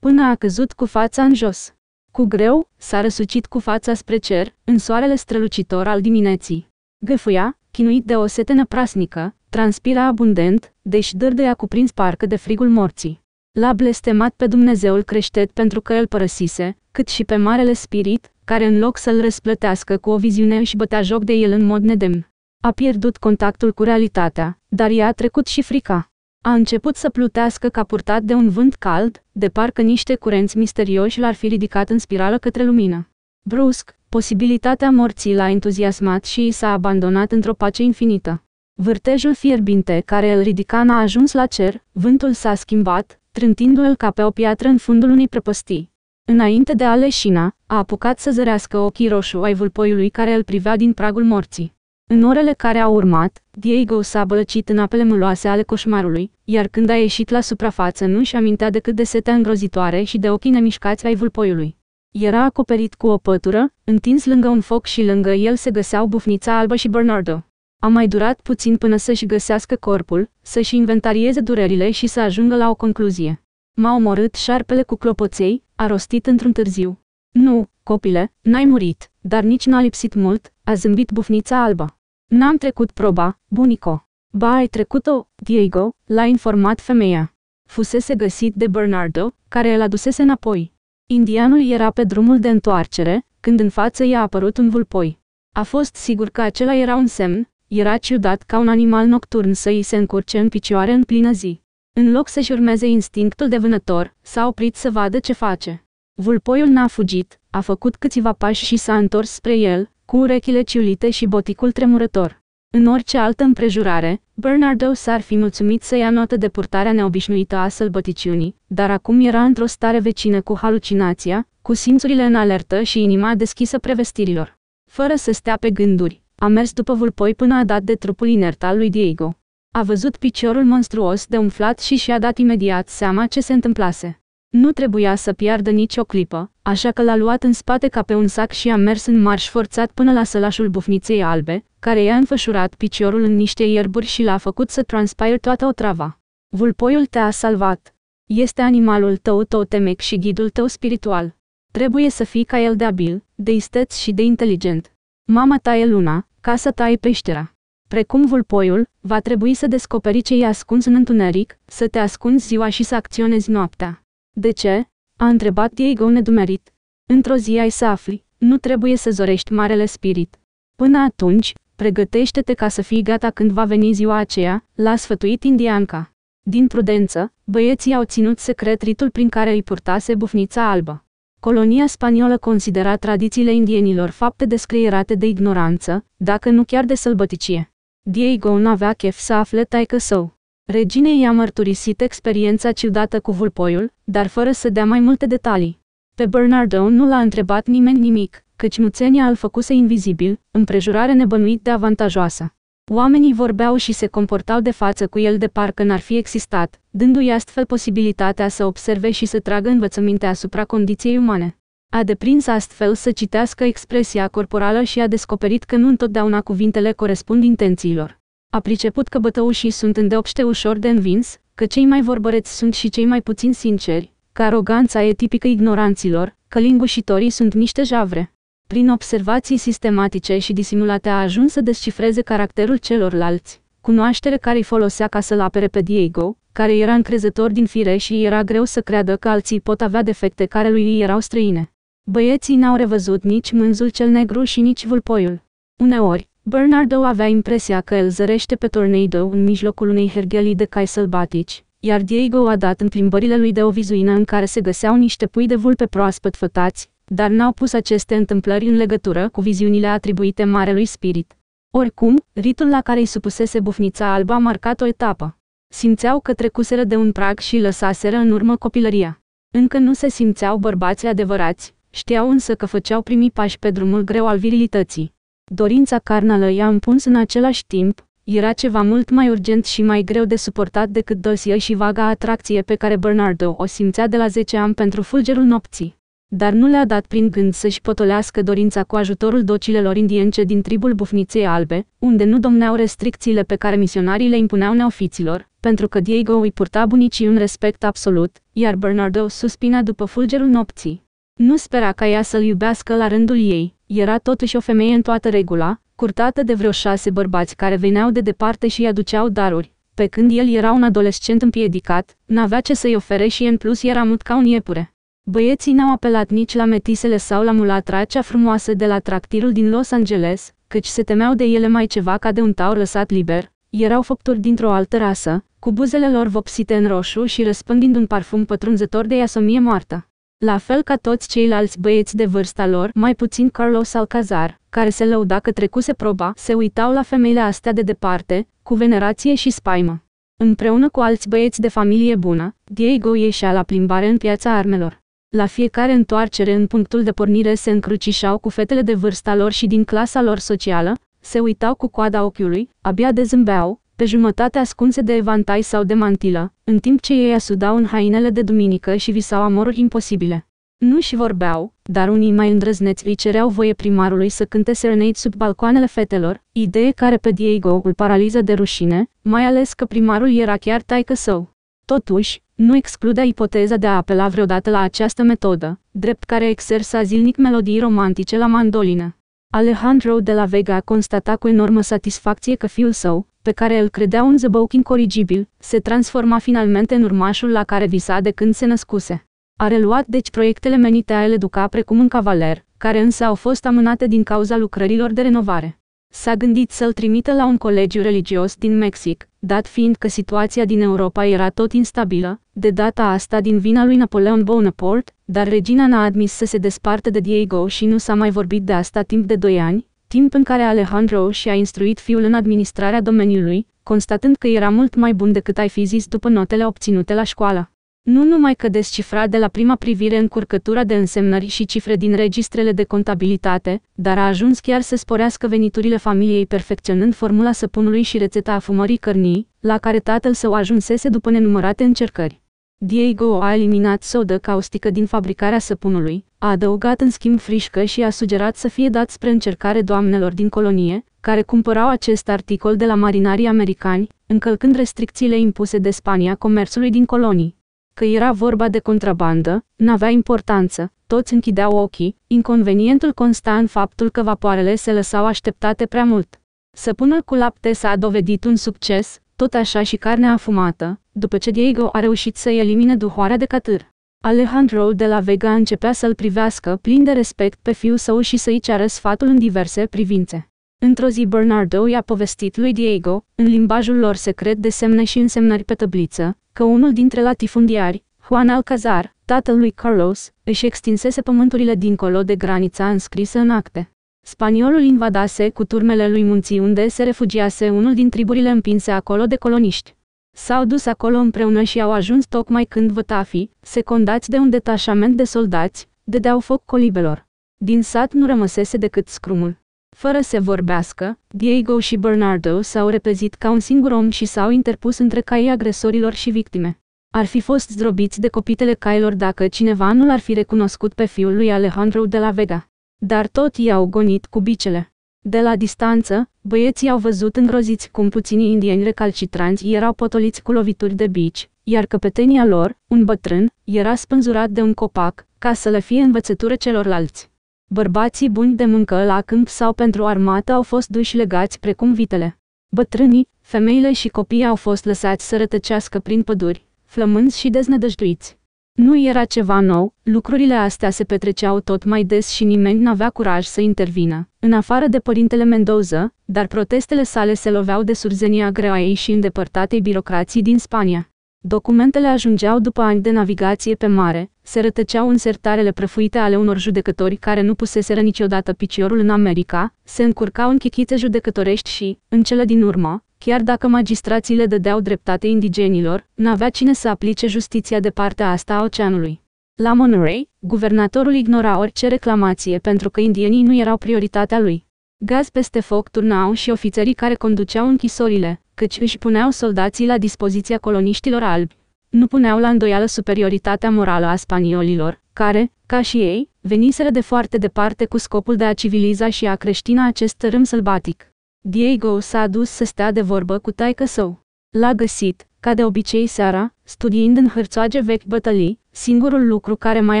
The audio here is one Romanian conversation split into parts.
până a căzut cu fața în jos. Cu greu, s-a răsucit cu fața spre cer, în soarele strălucitor al dimineții. Găfuia, chinuit de o sete năprasnică, transpira abundent, deși dârdea cuprins parcă de frigul morții. L-a blestemat pe Dumnezeul creștet pentru că îl părăsise, cât și pe Marele Spirit, care în loc să-l răsplătească cu o viziune își bătea joc de el în mod nedemn. A pierdut contactul cu realitatea, dar i-a trecut și frica. A început să plutească ca purtat de un vânt cald, de parcă niște curenți misterioși l-ar fi ridicat în spirală către lumină. Brusc, posibilitatea morții l-a entuziasmat și i s-a abandonat într-o pace infinită. Vârtejul fierbinte care îl ridica n-a ajuns la cer, vântul s-a schimbat, trântindu-l ca pe o piatră în fundul unei prăpăstii. Înainte de a leșina, a apucat să zărească ochii roșu ai vulpoiului care îl privea din pragul morții. În orele care au urmat, Diego s-a bălăcit în apele mâloase ale coșmarului, iar când a ieșit la suprafață nu și amintea decât de setea îngrozitoare și de ochii nemișcați ai vulpoiului. Era acoperit cu o pătură, întins lângă un foc și lângă el se găseau bufnița albă și Bernardo. A mai durat puțin până să-și găsească corpul, să-și inventarieze durerile și să ajungă la o concluzie. M-a omorât șarpele cu clopoței, a rostit într-un târziu. Nu, copile, n-ai murit, dar nici n-a lipsit mult, a zâmbit bufnița albă. N-am trecut proba, bunico. Ba ai trecut-o, Diego, l-a informat femeia. Fusese găsit de Bernardo, care îl adusese înapoi. Indianul era pe drumul de întoarcere, când în față i-a apărut un vulpoi. A fost sigur că acela era un semn, era ciudat ca un animal nocturn să îi se încurce în picioare în plină zi. În loc să-și urmeze instinctul de vânător, s-a oprit să vadă ce face. Vulpoiul n-a fugit, a făcut câțiva pași și s-a întors spre el, cu urechile ciulite și boticul tremurător. În orice altă împrejurare, Bernardo s-ar fi mulțumit să ia notă de purtarea neobișnuită a sălbăticiunii, dar acum era într-o stare vecină cu halucinația, cu simțurile în alertă și inima deschisă prevestirilor. Fără să stea pe gânduri, a mers după vulpoi până a dat de trupul inert al lui Diego. A văzut piciorul monstruos de umflat și și-a dat imediat seama ce se întâmplase. Nu trebuia să piardă nicio clipă, așa că l-a luat în spate ca pe un sac și a mers în marș forțat până la sălașul bufniței albe, care i-a înfășurat piciorul în niște ierburi și l-a făcut să transpire toată o trava. Vulpoiul te-a salvat. Este animalul tău tău temec și ghidul tău spiritual. Trebuie să fii ca el de abil, de isteț și de inteligent. Mama ta e luna, casa ta e peștera. Precum vulpoiul, va trebui să descoperi ce e ascuns în întuneric, să te ascunzi ziua și să acționezi noaptea. De ce? a întrebat Diego nedumerit. Într-o zi ai să afli, nu trebuie să zorești Marele Spirit. Până atunci, pregătește-te ca să fii gata când va veni ziua aceea, l-a sfătuit indianca. Din prudență, băieții au ținut secret ritul prin care îi purtase bufnița albă. Colonia spaniolă considera tradițiile indienilor fapte descrierate de ignoranță, dacă nu chiar de sălbăticie. Diego nu avea chef să afle taică său. Reginei i-a mărturisit experiența ciudată cu vulpoiul, dar fără să dea mai multe detalii. Pe Bernardo nu l-a întrebat nimeni nimic, căci muțenia îl făcuse invizibil, împrejurare nebănuit de avantajoasă. Oamenii vorbeau și se comportau de față cu el de parcă n-ar fi existat, dându-i astfel posibilitatea să observe și să tragă învățăminte asupra condiției umane. A deprins astfel să citească expresia corporală și a descoperit că nu întotdeauna cuvintele corespund intențiilor. A priceput că bătăușii sunt îndeopște ușor de învins, că cei mai vorbăreți sunt și cei mai puțin sinceri, că aroganța e tipică ignoranților, că lingușitorii sunt niște javre. Prin observații sistematice și disimulate a ajuns să descifreze caracterul celorlalți, cunoaștere care îi folosea ca să-l apere pe Diego, care era încrezător din fire și era greu să creadă că alții pot avea defecte care lui îi erau străine. Băieții n-au revăzut nici mânzul cel negru și nici vulpoiul. Uneori, Bernardo avea impresia că el zărește pe Tornado în mijlocul unei hergelii de cai sălbatici, iar Diego a dat în plimbările lui de o vizuină în care se găseau niște pui de vulpe proaspăt fătați, dar n-au pus aceste întâmplări în legătură cu viziunile atribuite marelui spirit. Oricum, ritul la care îi supusese bufnița albă a marcat o etapă. Simțeau că trecuseră de un prag și lăsaseră în urmă copilăria. Încă nu se simțeau bărbați adevărați, știau însă că făceau primii pași pe drumul greu al virilității dorința carnală i-a împuns în același timp, era ceva mult mai urgent și mai greu de suportat decât dosie și vaga atracție pe care Bernardo o simțea de la 10 ani pentru fulgerul nopții. Dar nu le-a dat prin gând să-și potolească dorința cu ajutorul docilelor indience din tribul Bufniței Albe, unde nu domneau restricțiile pe care misionarii le impuneau neofiților, pentru că Diego îi purta bunicii un respect absolut, iar Bernardo suspina după fulgerul nopții. Nu spera ca ea să-l iubească la rândul ei, era totuși o femeie în toată regula, curtată de vreo șase bărbați care veneau de departe și îi aduceau daruri, pe când el era un adolescent împiedicat, n-avea ce să-i ofere și în plus era mut ca un iepure. Băieții n-au apelat nici la metisele sau la mulatra cea frumoasă de la tractirul din Los Angeles, căci se temeau de ele mai ceva ca de un taur lăsat liber. Erau făpturi dintr-o altă rasă, cu buzele lor vopsite în roșu și răspândind un parfum pătrunzător de iasomie moartă. La fel ca toți ceilalți băieți de vârsta lor, mai puțin Carlos Alcazar, care se lăuda că trecuse proba, se uitau la femeile astea de departe, cu venerație și spaimă. Împreună cu alți băieți de familie bună, Diego ieșea la plimbare în piața armelor. La fiecare întoarcere în punctul de pornire se încrucișau cu fetele de vârsta lor și din clasa lor socială, se uitau cu coada ochiului, abia dezâmbeau, pe jumătate ascunse de evantai sau de mantilă, în timp ce ei asudau în hainele de duminică și visau amoruri imposibile. Nu și vorbeau, dar unii mai îndrăzneți îi cereau voie primarului să cânte serenade sub balcoanele fetelor, idee care pe Diego îl paraliză de rușine, mai ales că primarul era chiar taică său. Totuși, nu excludea ipoteza de a apela vreodată la această metodă, drept care exersa zilnic melodii romantice la mandolină. Alejandro de la Vega a constatat cu enormă satisfacție că fiul său, pe care îl credea un zăbău incorrigibil, se transforma finalmente în urmașul la care visa de când se născuse. A reluat deci proiectele menite a el educa precum un cavaler, care însă au fost amânate din cauza lucrărilor de renovare. S-a gândit să-l trimită la un colegiu religios din Mexic, dat fiind că situația din Europa era tot instabilă, de data asta din vina lui Napoleon Bonaparte, dar regina n-a admis să se despartă de Diego și nu s-a mai vorbit de asta timp de doi ani, timp în care Alejandro și-a instruit fiul în administrarea domeniului, constatând că era mult mai bun decât ai fi zis după notele obținute la școală. Nu numai că descifra de la prima privire încurcătura de însemnări și cifre din registrele de contabilitate, dar a ajuns chiar să sporească veniturile familiei perfecționând formula săpunului și rețeta afumării cărnii, la care tatăl său ajunsese după nenumărate încercări. Diego a eliminat sodă caustică din fabricarea săpunului, a adăugat în schimb frișcă și a sugerat să fie dat spre încercare doamnelor din colonie, care cumpărau acest articol de la marinarii americani, încălcând restricțiile impuse de Spania comerțului din colonii. Că era vorba de contrabandă, n-avea importanță, toți închideau ochii, inconvenientul consta în faptul că vapoarele se lăsau așteptate prea mult. Săpunul cu lapte s-a dovedit un succes, tot așa și carnea afumată, după ce Diego a reușit să elimine duhoarea de catâr. Alejandro de la Vega începea să-l privească plin de respect pe fiul său și să-i ceară sfatul în diverse privințe. Într-o zi Bernardo i-a povestit lui Diego, în limbajul lor secret de semne și însemnări pe tăbliță, că unul dintre latifundiari, Juan Alcazar, tatăl lui Carlos, își extinsese pământurile dincolo de granița înscrisă în acte. Spaniolul invadase cu turmele lui munții unde se refugiase unul din triburile împinse acolo de coloniști. S-au dus acolo împreună și au ajuns tocmai când vătafii, secondați de un detașament de soldați, dădeau foc colibelor. Din sat nu rămăsese decât scrumul. Fără să vorbească, Diego și Bernardo s-au repezit ca un singur om și s-au interpus între caii agresorilor și victime. Ar fi fost zdrobiți de copitele cailor dacă cineva nu l-ar fi recunoscut pe fiul lui Alejandro de la Vega. Dar tot i-au gonit cu bicele. De la distanță, băieții au văzut îngroziți cum puțini indieni recalcitranți erau potoliți cu lovituri de bici, iar căpetenia lor, un bătrân, era spânzurat de un copac, ca să le fie învățătură celorlalți. Bărbații buni de muncă la câmp sau pentru armată au fost duși legați precum vitele. Bătrânii, femeile și copiii au fost lăsați să rătăcească prin păduri, flămânzi și deznădăjduiți. Nu era ceva nou, lucrurile astea se petreceau tot mai des și nimeni n-avea curaj să intervină, în afară de părintele Mendoza, dar protestele sale se loveau de surzenia grea ei și îndepărtatei birocrații din Spania. Documentele ajungeau după ani de navigație pe mare, se rătăceau în sertarele prăfuite ale unor judecători care nu puseseră niciodată piciorul în America, se încurcau în chichițe judecătorești și, în cele din urmă, chiar dacă magistrații le dădeau dreptate indigenilor, n-avea cine să aplice justiția de partea asta a oceanului. La Monterey, guvernatorul ignora orice reclamație pentru că indienii nu erau prioritatea lui. Gaz peste foc turnau și ofițerii care conduceau închisorile, căci își puneau soldații la dispoziția coloniștilor albi. Nu puneau la îndoială superioritatea morală a spaniolilor, care, ca și ei, veniseră de foarte departe cu scopul de a civiliza și a creștina acest tărâm sălbatic. Diego s-a dus să stea de vorbă cu taică său. L-a găsit, ca de obicei seara, studiind în hârțoage vechi bătălii, singurul lucru care mai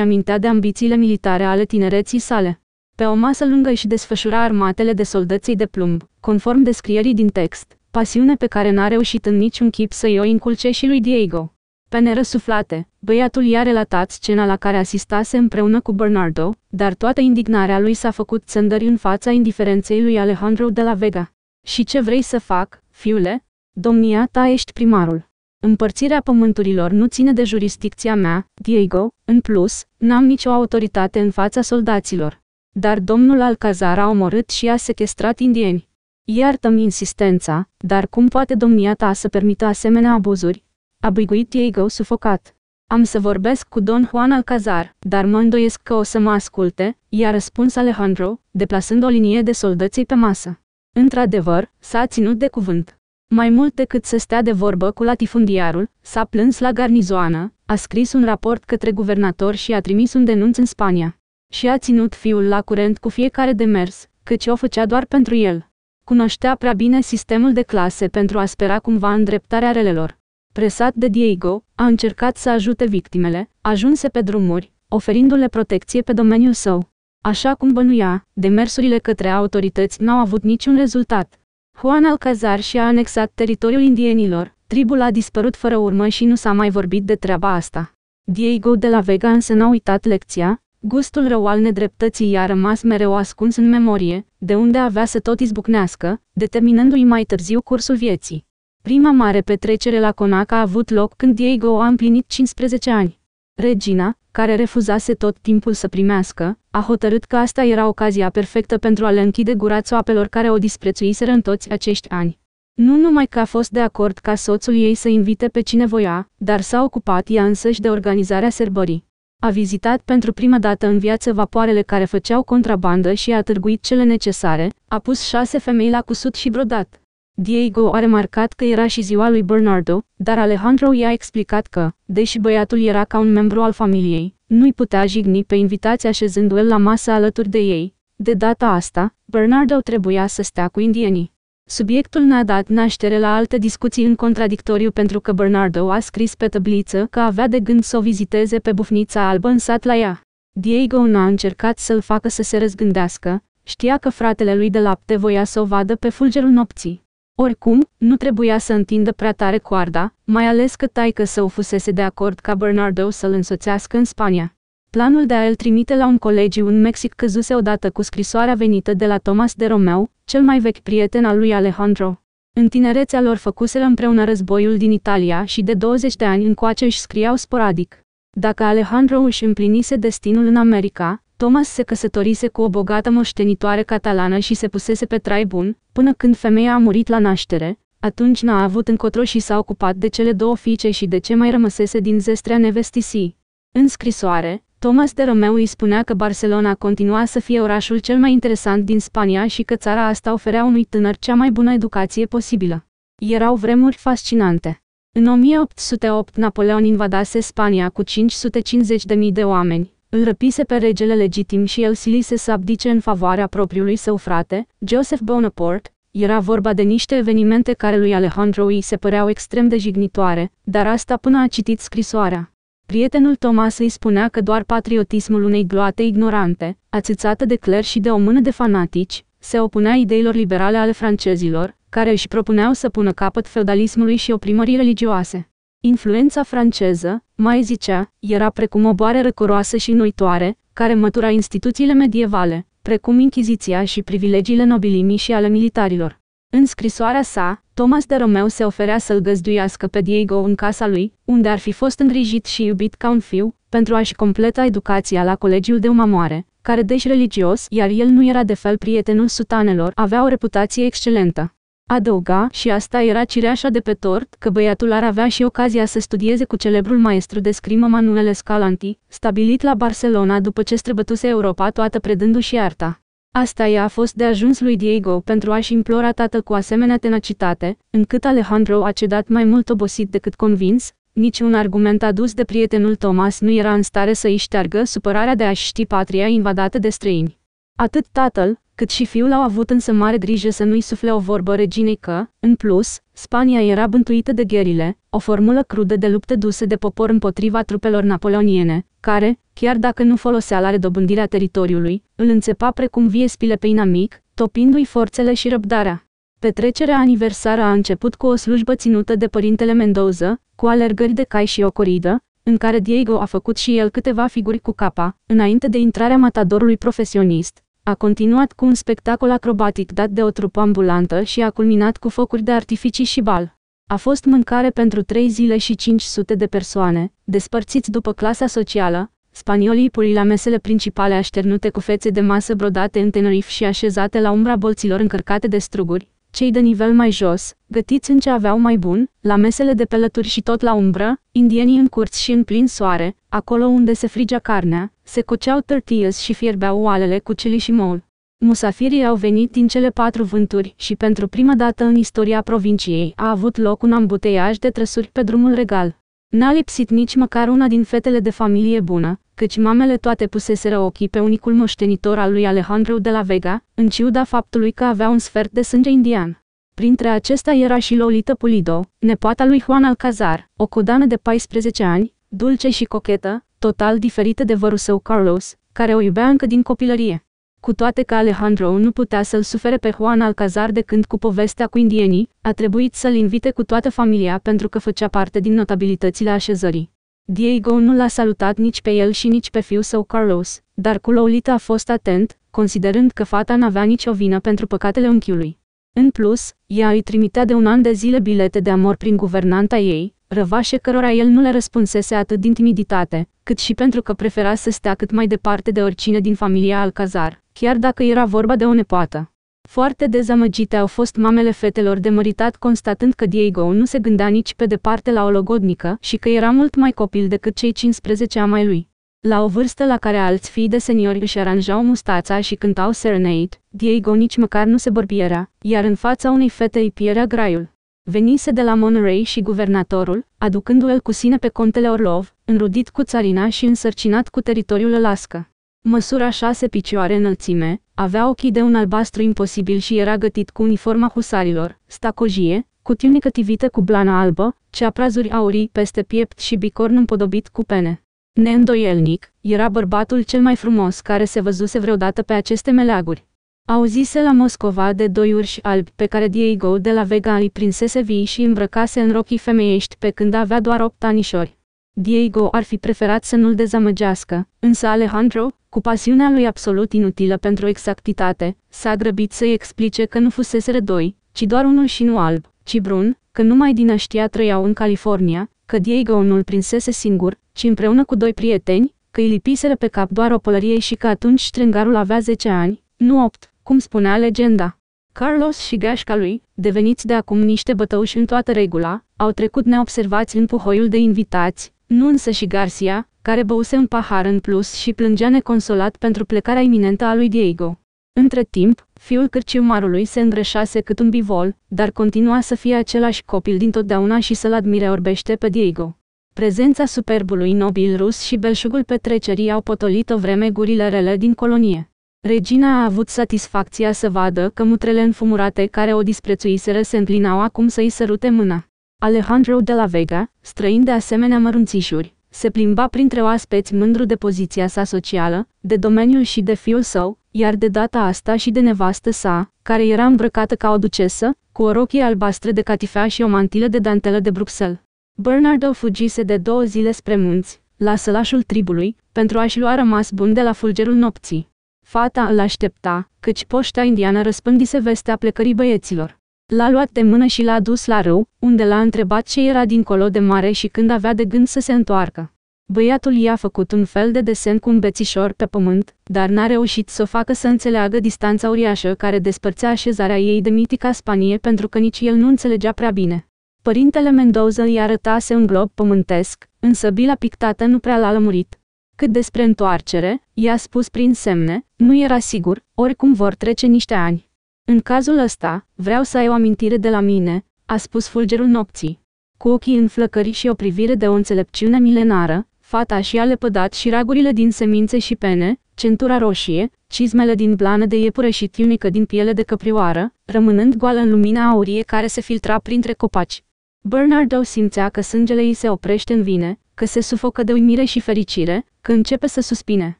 amintea de ambițiile militare ale tinereții sale. Pe o masă lungă își desfășura armatele de soldății de plumb, conform descrierii din text pasiune pe care n-a reușit în niciun chip să-i o inculce și lui Diego. Pe nerăsuflate, băiatul i-a relatat scena la care asistase împreună cu Bernardo, dar toată indignarea lui s-a făcut țândări în fața indiferenței lui Alejandro de la Vega. Și ce vrei să fac, fiule? Domnia ta ești primarul. Împărțirea pământurilor nu ține de jurisdicția mea, Diego, în plus, n-am nicio autoritate în fața soldaților. Dar domnul Alcazar a omorât și a sequestrat indieni. Iartă-mi insistența, dar cum poate domnia ta să permită asemenea abuzuri? A băiguit Diego sufocat. Am să vorbesc cu Don Juan Alcazar, dar mă îndoiesc că o să mă asculte, i-a răspuns Alejandro, deplasând o linie de soldății pe masă. Într-adevăr, s-a ținut de cuvânt. Mai mult decât să stea de vorbă cu latifundiarul, s-a plâns la garnizoană, a scris un raport către guvernator și a trimis un denunț în Spania. Și a ținut fiul la curent cu fiecare demers, căci o făcea doar pentru el. Cunoștea prea bine sistemul de clase pentru a spera cumva îndreptarea relelor. Presat de Diego, a încercat să ajute victimele, ajunse pe drumuri, oferindu-le protecție pe domeniul său. Așa cum bănuia, demersurile către autorități n-au avut niciun rezultat. Juan Alcazar și-a anexat teritoriul indienilor, tribul a dispărut fără urmă și nu s-a mai vorbit de treaba asta. Diego de la Vega însă n-a uitat lecția, Gustul rău al nedreptății i-a rămas mereu ascuns în memorie, de unde avea să tot izbucnească, determinându-i mai târziu cursul vieții. Prima mare petrecere la Conac a avut loc când Diego a împlinit 15 ani. Regina, care refuzase tot timpul să primească, a hotărât că asta era ocazia perfectă pentru a le închide gura apelor care o disprețuiseră în toți acești ani. Nu numai că a fost de acord ca soțul ei să invite pe cine voia, dar s-a ocupat ea însăși de organizarea serbării. A vizitat pentru prima dată în viață vapoarele care făceau contrabandă și a târguit cele necesare, a pus șase femei la cusut și brodat. Diego a remarcat că era și ziua lui Bernardo, dar Alejandro i-a explicat că, deși băiatul era ca un membru al familiei, nu-i putea jigni pe invitați așezându-l la masă alături de ei. De data asta, Bernardo trebuia să stea cu indienii. Subiectul n-a dat naștere la alte discuții în contradictoriu pentru că Bernardo a scris pe tăbliță că avea de gând să o viziteze pe bufnița albă în sat la ea. Diego n-a încercat să-l facă să se răzgândească, știa că fratele lui de lapte voia să o vadă pe fulgerul nopții. Oricum, nu trebuia să întindă prea tare coarda, mai ales că taică să o fusese de acord ca Bernardo să-l însoțească în Spania. Planul de a îl trimite la un colegiu în Mexic căzuse odată cu scrisoarea venită de la Thomas de Romeu, cel mai vechi prieten al lui Alejandro. În tinerețea lor făcuseră împreună războiul din Italia și de 20 de ani încoace își scriau sporadic. Dacă Alejandro își împlinise destinul în America, Thomas se căsătorise cu o bogată moștenitoare catalană și se pusese pe trai bun, până când femeia a murit la naștere, atunci n-a avut încotro și s-a ocupat de cele două fiice și de ce mai rămăsese din zestrea nevestisii. În scrisoare, Thomas de Romeu îi spunea că Barcelona continua să fie orașul cel mai interesant din Spania și că țara asta oferea unui tânăr cea mai bună educație posibilă. Erau vremuri fascinante. În 1808 Napoleon invadase Spania cu 550.000 de oameni, îl răpise pe regele legitim și el silise să abdice în favoarea propriului său frate, Joseph Bonaparte, era vorba de niște evenimente care lui Alejandro îi se păreau extrem de jignitoare, dar asta până a citit scrisoarea. Prietenul Thomas îi spunea că doar patriotismul unei gloate ignorante, ațățată de cler și de o mână de fanatici, se opunea ideilor liberale ale francezilor, care își propuneau să pună capăt feudalismului și oprimării religioase. Influența franceză, mai zicea, era precum o boare răcoroasă și nuitoare, care mătura instituțiile medievale, precum Inchiziția și privilegiile nobilimii și ale militarilor. În scrisoarea sa, Thomas de Romeu se oferea să-l găzduiască pe Diego în casa lui, unde ar fi fost îngrijit și iubit ca un fiu, pentru a-și completa educația la colegiul de umamoare, care deși religios, iar el nu era de fel prietenul sutanelor, avea o reputație excelentă. Adăuga, și asta era cireașa de pe tort, că băiatul ar avea și ocazia să studieze cu celebrul maestru de scrimă Manuel Scalanti, stabilit la Barcelona după ce străbătuse Europa toată predându-și arta. Asta i-a fost de ajuns lui Diego pentru a-și implora tată cu asemenea tenacitate, încât Alejandro a cedat mai mult obosit decât convins, nici un argument adus de prietenul Thomas nu era în stare să-i șteargă supărarea de a-și ști patria invadată de străini. Atât tatăl, cât și fiul au avut însă mare grijă să nu-i sufle o vorbă reginei că, în plus, Spania era bântuită de gherile, o formulă crudă de lupte duse de popor împotriva trupelor napoleoniene, care, chiar dacă nu folosea la redobândirea teritoriului, îl înțepa precum vie spile pe inamic, topindu-i forțele și răbdarea. Petrecerea aniversară a început cu o slujbă ținută de părintele Mendoza, cu alergări de cai și o coridă, în care Diego a făcut și el câteva figuri cu capa, înainte de intrarea matadorului profesionist, a continuat cu un spectacol acrobatic dat de o trupă ambulantă și a culminat cu focuri de artificii și bal. A fost mâncare pentru trei zile și 500 de persoane, despărțiți după clasa socială, spaniolii puli la mesele principale așternute cu fețe de masă brodate în Tenerife și așezate la umbra bolților încărcate de struguri, cei de nivel mai jos, gătiți în ce aveau mai bun, la mesele de pelături și tot la umbră, indienii în curți și în plin soare, acolo unde se frigea carnea, se coceau tortillas și fierbeau oalele cu chili și mol. Musafirii au venit din cele patru vânturi și pentru prima dată în istoria provinciei a avut loc un ambuteiaj de trăsuri pe drumul regal. N-a lipsit nici măcar una din fetele de familie bună, căci mamele toate puseseră ochii pe unicul moștenitor al lui Alejandro de la Vega, în ciuda faptului că avea un sfert de sânge indian. Printre acestea era și Lolita Pulido, nepoata lui Juan Alcazar, o codană de 14 ani, dulce și cochetă, total diferită de vărul său Carlos, care o iubea încă din copilărie. Cu toate că Alejandro nu putea să-l sufere pe Juan Alcazar de când cu povestea cu indienii, a trebuit să-l invite cu toată familia pentru că făcea parte din notabilitățile așezării. Diego nu l-a salutat nici pe el și nici pe fiul său Carlos, dar cu Lolita a fost atent, considerând că fata n-avea nicio vină pentru păcatele unchiului. În plus, ea îi trimitea de un an de zile bilete de amor prin guvernanta ei, răvașe cărora el nu le răspunsese atât din timiditate, cât și pentru că prefera să stea cât mai departe de oricine din familia Alcazar chiar dacă era vorba de o nepoată. Foarte dezamăgite au fost mamele fetelor de măritat constatând că Diego nu se gândea nici pe departe la o logodnică și că era mult mai copil decât cei 15 ani mai lui. La o vârstă la care alți fii de seniori își aranjau mustața și cântau serenade, Diego nici măcar nu se bărbiera, iar în fața unei fete îi pierea graiul. Venise de la Monterey și guvernatorul, aducându-l cu sine pe contele Orlov, înrudit cu țarina și însărcinat cu teritoriul Alaska. Măsura șase picioare înălțime, avea ochii de un albastru imposibil și era gătit cu uniforma husarilor, stacojie, cu tunică tivită cu blana albă, prazuri aurii peste piept și bicorn împodobit cu pene. Neîndoielnic, era bărbatul cel mai frumos care se văzuse vreodată pe aceste meleaguri. Auzise la Moscova de doi urși albi pe care Diego de la Vega îi prinsese vii și îmbrăcase în rochii femeiești pe când avea doar opt anișori. Diego ar fi preferat să nu-l dezamăgească, însă Alejandro, cu pasiunea lui absolut inutilă pentru exactitate, s-a grăbit să-i explice că nu fuseseră doi, ci doar unul și nu alb, ci brun, că numai din ăștia trăiau în California, că Diego nu-l prinsese singur, ci împreună cu doi prieteni, că îi lipiseră pe cap doar o pălărie și că atunci strângarul avea 10 ani, nu 8, cum spunea legenda. Carlos și gașca lui, deveniți de acum niște bătăuși în toată regula, au trecut neobservați în puhoiul de invitați, Nunsă și Garcia, care băuse un pahar în plus și plângea neconsolat pentru plecarea iminentă a lui Diego. Între timp, fiul cârciumarului se îngreșase cât un bivol, dar continua să fie același copil din totdeauna și să-l admire orbește pe Diego. Prezența superbului nobil rus și belșugul petrecerii au potolit o vreme gurile rele din colonie. Regina a avut satisfacția să vadă că mutrele înfumurate care o disprețuiseră se împlinau acum să-i sărute mâna. Alejandro de la Vega, străin de asemenea mărunțișuri, se plimba printre oaspeți mândru de poziția sa socială, de domeniul și de fiul său, iar de data asta și de nevastă sa, care era îmbrăcată ca o ducesă, cu o rochie albastră de catifea și o mantilă de dantelă de Bruxelles. Bernardo fugise de două zile spre munți, la sălașul tribului, pentru a-și lua rămas bun de la fulgerul nopții. Fata îl aștepta, căci poșta indiană răspândise vestea plecării băieților. L-a luat de mână și l-a dus la râu, unde l-a întrebat ce era dincolo de mare și când avea de gând să se întoarcă. Băiatul i-a făcut un fel de desen cu un bețișor pe pământ, dar n-a reușit să o facă să înțeleagă distanța uriașă care despărțea așezarea ei de mitica Spanie pentru că nici el nu înțelegea prea bine. Părintele Mendoza îi arătase un glob pământesc, însă bila pictată nu prea l-a lămurit. Cât despre întoarcere, i-a spus prin semne, nu era sigur, oricum vor trece niște ani. În cazul ăsta, vreau să ai o amintire de la mine, a spus fulgerul nopții. Cu ochii înflăcări și o privire de o înțelepciune milenară, fata și-a lepădat și ragurile din semințe și pene, centura roșie, cizmele din blană de iepure și tiunică din piele de căprioară, rămânând goală în lumina aurie care se filtra printre copaci. Bernardo simțea că sângele îi se oprește în vine, că se sufocă de uimire și fericire, că începe să suspine.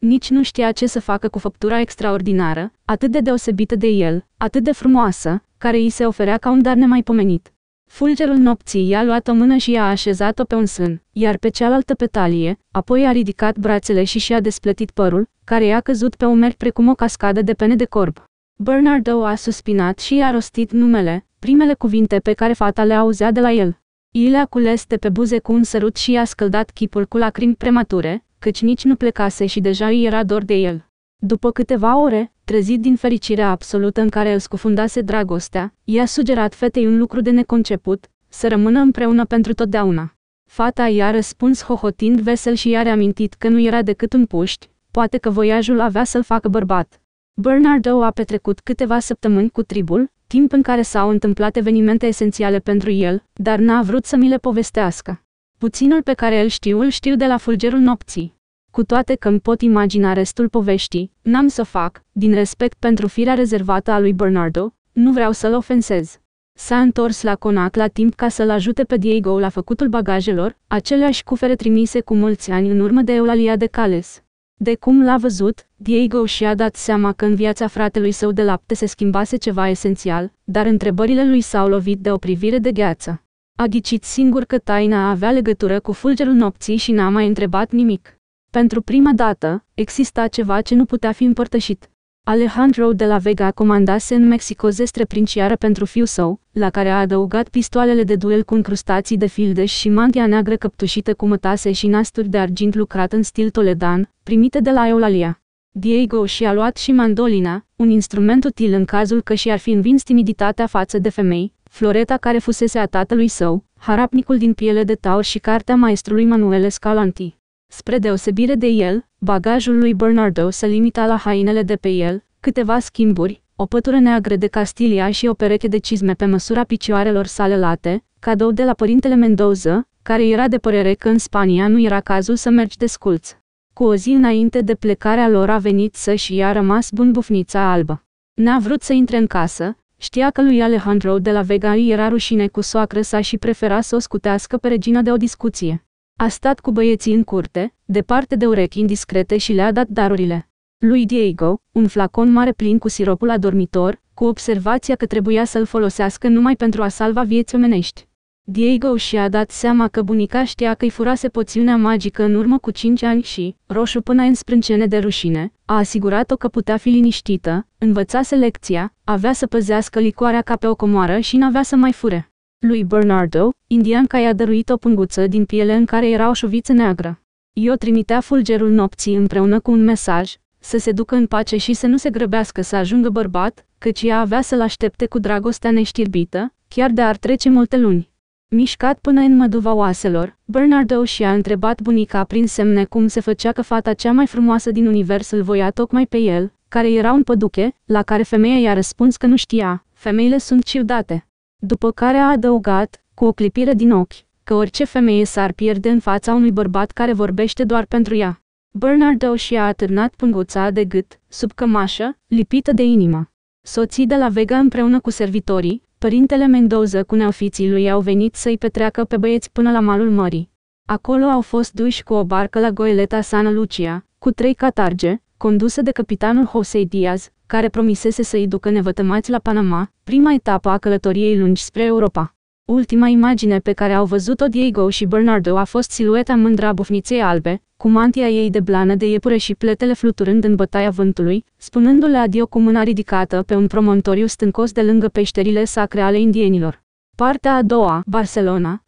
Nici nu știa ce să facă cu făptura extraordinară, atât de deosebită de el, atât de frumoasă, care îi se oferea ca un dar nemaipomenit. Fulgerul nopții i-a luat o mână și i-a așezat-o pe un sân, iar pe cealaltă pe talie, apoi a ridicat brațele și și-a despletit părul, care i-a căzut pe umeri precum o cascadă de pene de corb. Bernardo a suspinat și i-a rostit numele, primele cuvinte pe care fata le auzea de la el. I le-a cules de pe buze cu un sărut și i-a scăldat chipul cu lacrimi premature, căci nici nu plecase și deja îi era dor de el. După câteva ore, trezit din fericirea absolută în care îl scufundase dragostea, i-a sugerat fetei un lucru de neconceput, să rămână împreună pentru totdeauna. Fata i-a răspuns hohotind vesel și i-a reamintit că nu era decât un puști, poate că voiajul avea să-l facă bărbat. Bernardo a petrecut câteva săptămâni cu tribul, timp în care s-au întâmplat evenimente esențiale pentru el, dar n-a vrut să mi le povestească. Puținul pe care îl știu, îl știu de la fulgerul nopții. Cu toate că îmi pot imagina restul poveștii, n-am să fac, din respect pentru firea rezervată a lui Bernardo, nu vreau să-l ofensez. S-a întors la conac la timp ca să-l ajute pe Diego la făcutul bagajelor, aceleași cufere trimise cu mulți ani în urmă de Eulalia de Cales. De cum l-a văzut, Diego și-a dat seama că în viața fratelui său de lapte se schimbase ceva esențial, dar întrebările lui s-au lovit de o privire de gheață. A ghicit singur că taina avea legătură cu fulgerul nopții și n-a mai întrebat nimic. Pentru prima dată, exista ceva ce nu putea fi împărtășit. Alejandro de la Vega comandase în Mexico zestre princiară pentru fiul său, la care a adăugat pistoalele de duel cu încrustații de fildeș și mantia neagră căptușită cu mătase și nasturi de argint lucrat în stil toledan, primite de la Eulalia. Diego și-a luat și mandolina, un instrument util în cazul că și-ar fi învins timiditatea față de femei, Floreta care fusese a tatălui său, harapnicul din piele de taur și cartea maestrului Manuele Scalanti. Spre deosebire de el, bagajul lui Bernardo se limita la hainele de pe el, câteva schimburi, o pătură neagră de Castilia și o pereche de cizme pe măsura picioarelor sale late, cadou de la părintele Mendoza, care era de părere că în Spania nu era cazul să mergi sculț. Cu o zi înainte de plecarea lor a venit să și i-a rămas bun bufnița albă. N-a vrut să intre în casă, Știa că lui Alejandro de la Vega îi era rușine cu soacră sa și prefera să o scutească pe regina de o discuție. A stat cu băieții în curte, departe de urechi indiscrete și le-a dat darurile. Lui Diego, un flacon mare plin cu siropul adormitor, cu observația că trebuia să-l folosească numai pentru a salva vieți omenești. Diego și-a dat seama că bunica știa că-i furase poțiunea magică în urmă cu 5 ani și, roșu până în sprâncene de rușine, a asigurat-o că putea fi liniștită, învățase lecția, avea să păzească licoarea ca pe o comoară și n-avea să mai fure. Lui Bernardo, indianca i-a dăruit o punguță din piele în care era o șuviță neagră. Io trimitea fulgerul nopții împreună cu un mesaj, să se ducă în pace și să nu se grăbească să ajungă bărbat, căci ea avea să-l aștepte cu dragostea neștirbită, chiar de ar trece multe luni. Mișcat până în măduva oaselor, Bernardo și-a întrebat bunica prin semne cum se făcea că fata cea mai frumoasă din univers îl voia tocmai pe el, care era un păduche, la care femeia i-a răspuns că nu știa, femeile sunt ciudate. După care a adăugat, cu o clipire din ochi, că orice femeie s-ar pierde în fața unui bărbat care vorbește doar pentru ea. Bernardo și-a atârnat punguța de gât, sub cămașă, lipită de inimă. Soții de la Vega împreună cu servitorii, Părintele Mendoza cu neofiții lui au venit să-i petreacă pe băieți până la malul mării. Acolo au fost duși cu o barcă la goeleta Sana Lucia, cu trei catarge, condusă de capitanul Jose Diaz, care promisese să-i ducă nevătămați la Panama, prima etapă a călătoriei lungi spre Europa. Ultima imagine pe care au văzut-o Diego și Bernardo a fost silueta a bufniței albe, cu mantia ei de blană de iepure și pletele fluturând în bătaia vântului, spunându-le adio cu mâna ridicată pe un promontoriu stâncos de lângă peșterile sacre ale indienilor. Partea a doua, Barcelona,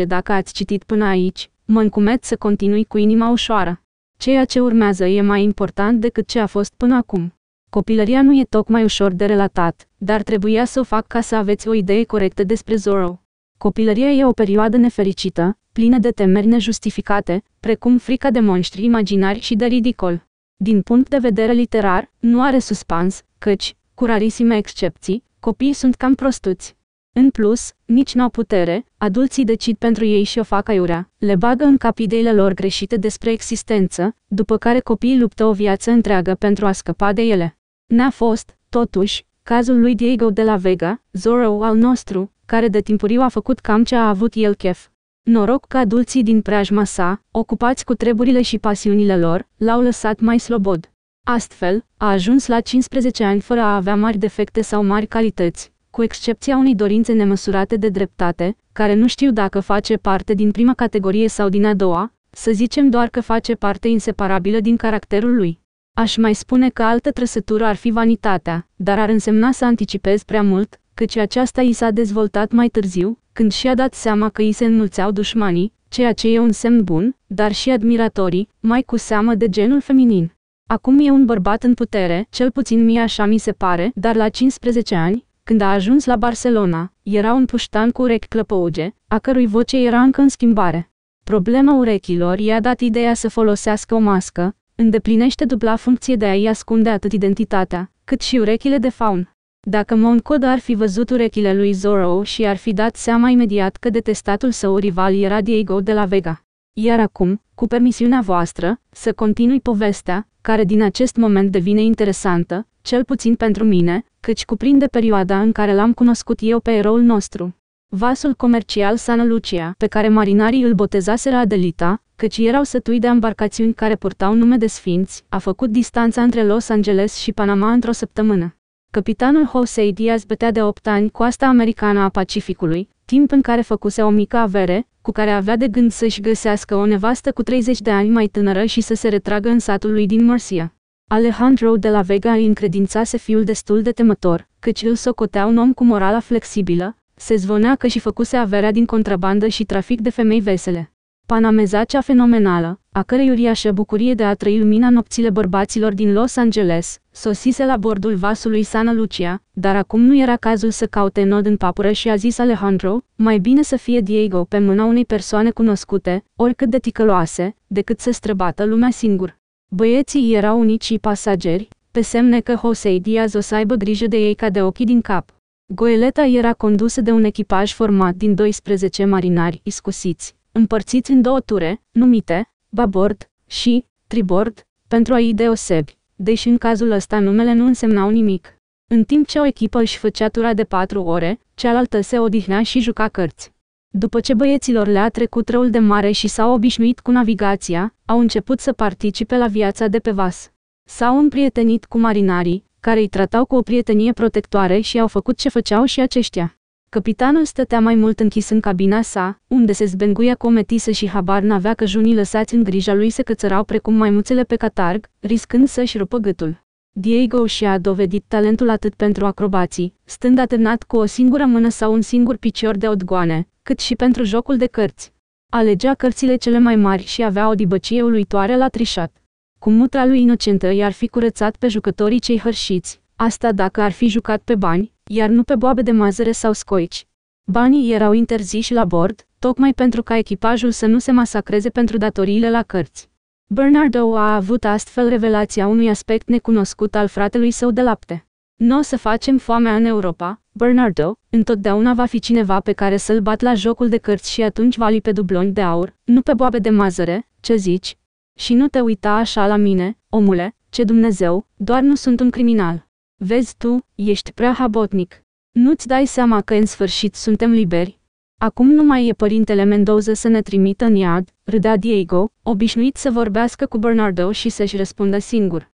1810-1812 Dacă ați citit până aici, mă încumet să continui cu inima ușoară. Ceea ce urmează e mai important decât ce a fost până acum. Copilăria nu e tocmai ușor de relatat, dar trebuia să o fac ca să aveți o idee corectă despre Zorro. Copilăria e o perioadă nefericită, plină de temeri nejustificate, precum frica de monștri imaginari și de ridicol. Din punct de vedere literar, nu are suspans, căci, cu rarisime excepții, copiii sunt cam prostuți. În plus, nici n-au putere, adulții decid pentru ei și o fac aiurea, le bagă în cap ideile lor greșite despre existență, după care copiii luptă o viață întreagă pentru a scăpa de ele. N-a fost, totuși, cazul lui Diego de la Vega, Zorro al nostru, care de timpuriu a făcut cam ce a avut el chef. Noroc că adulții din preajma sa, ocupați cu treburile și pasiunile lor, l-au lăsat mai slobod. Astfel, a ajuns la 15 ani fără a avea mari defecte sau mari calități cu excepția unei dorințe nemăsurate de dreptate, care nu știu dacă face parte din prima categorie sau din a doua, să zicem doar că face parte inseparabilă din caracterul lui. Aș mai spune că altă trăsătură ar fi vanitatea, dar ar însemna să anticipez prea mult, căci aceasta i s-a dezvoltat mai târziu, când și-a dat seama că i se înmulțeau dușmanii, ceea ce e un semn bun, dar și admiratorii, mai cu seamă de genul feminin. Acum e un bărbat în putere, cel puțin mie așa mi se pare, dar la 15 ani, când a ajuns la Barcelona, era un puștan cu urechi clăpăuge, a cărui voce era încă în schimbare. Problema urechilor i-a dat ideea să folosească o mască, îndeplinește dubla funcție de a-i ascunde atât identitatea, cât și urechile de faun. Dacă Moncod ar fi văzut urechile lui Zorro și ar fi dat seama imediat că detestatul său rival era Diego de la Vega. Iar acum, cu permisiunea voastră, să continui povestea, care din acest moment devine interesantă, cel puțin pentru mine, căci cuprinde perioada în care l-am cunoscut eu pe eroul nostru. Vasul comercial Sana Lucia, pe care marinarii îl botezaseră Adelita, căci erau sătui de embarcațiuni care purtau nume de sfinți, a făcut distanța între Los Angeles și Panama într-o săptămână. Capitanul Jose Diaz bătea de 8 ani coasta americană a Pacificului, timp în care făcuse o mică avere, cu care avea de gând să-și găsească o nevastă cu 30 de ani mai tânără și să se retragă în satul lui din Murcia. Alejandro de la Vega îi încredințase fiul destul de temător, căci îl socotea un om cu morala flexibilă, se zvonea că și făcuse averea din contrabandă și trafic de femei vesele. Panameza cea fenomenală, a cărei uriașă bucurie de a trăi lumina nopțile bărbaților din Los Angeles, sosise la bordul vasului Sana Lucia, dar acum nu era cazul să caute nod în papură și a zis Alejandro, mai bine să fie Diego pe mâna unei persoane cunoscute, oricât de ticăloase, decât să străbată lumea singur. Băieții erau unici și pasageri, pe semne că Josei Diaz o să aibă grijă de ei ca de ochii din cap. Goeleta era condusă de un echipaj format din 12 marinari iscusiți, împărțiți în două ture, numite babord și tribord, pentru a-i deosebi, deși în cazul ăsta numele nu însemnau nimic. În timp ce o echipă își făcea tura de patru ore, cealaltă se odihnea și juca cărți. După ce băieților le-a trecut răul de mare și s-au obișnuit cu navigația, au început să participe la viața de pe vas. S-au împrietenit cu marinarii, care îi tratau cu o prietenie protectoare și au făcut ce făceau și aceștia. Capitanul stătea mai mult închis în cabina sa, unde se zbenguia cu o metisă și habar n-avea că junii lăsați în grija lui se cățărau precum maimuțele pe catarg, riscând să-și rupă gâtul. Diego și-a dovedit talentul atât pentru acrobații, stând atârnat cu o singură mână sau un singur picior de odgoane, cât și pentru jocul de cărți. Alegea cărțile cele mai mari și avea o dibăcie uluitoare la trișat. Cu mutra lui inocentă i-ar fi curățat pe jucătorii cei hărșiți, asta dacă ar fi jucat pe bani, iar nu pe boabe de mazăre sau scoici. Banii erau interziși la bord, tocmai pentru ca echipajul să nu se masacreze pentru datoriile la cărți. Bernardo a avut astfel revelația unui aspect necunoscut al fratelui său de lapte. Nu o să facem foamea în Europa, Bernardo, întotdeauna va fi cineva pe care să-l bat la jocul de cărți și atunci va pe dubloni de aur, nu pe boabe de mazăre, ce zici? Și nu te uita așa la mine, omule, ce Dumnezeu, doar nu sunt un criminal. Vezi tu, ești prea habotnic. Nu-ți dai seama că în sfârșit suntem liberi, Acum nu mai e părintele Mendoza să ne trimită în iad, râdea Diego, obișnuit să vorbească cu Bernardo și să-și răspundă singur.